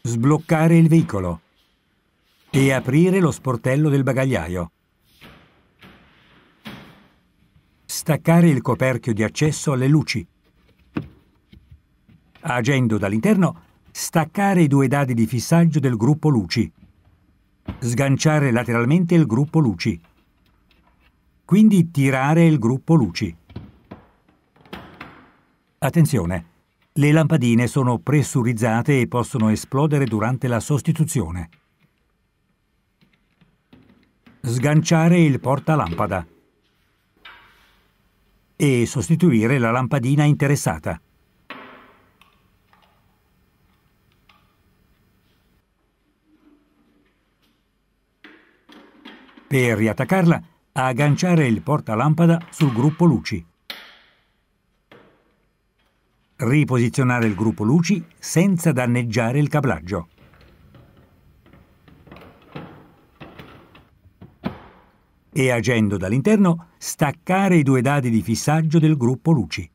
sbloccare il veicolo e aprire lo sportello del bagagliaio. Staccare il coperchio di accesso alle luci. Agendo dall'interno, staccare i due dadi di fissaggio del gruppo luci. Sganciare lateralmente il gruppo luci. Quindi tirare il gruppo luci. Attenzione! Le lampadine sono pressurizzate e possono esplodere durante la sostituzione. Sganciare il portalampada e sostituire la lampadina interessata. Per riattaccarla, agganciare il portalampada sul gruppo luci. Riposizionare il gruppo luci senza danneggiare il cablaggio. E agendo dall'interno, staccare i due dadi di fissaggio del gruppo luci.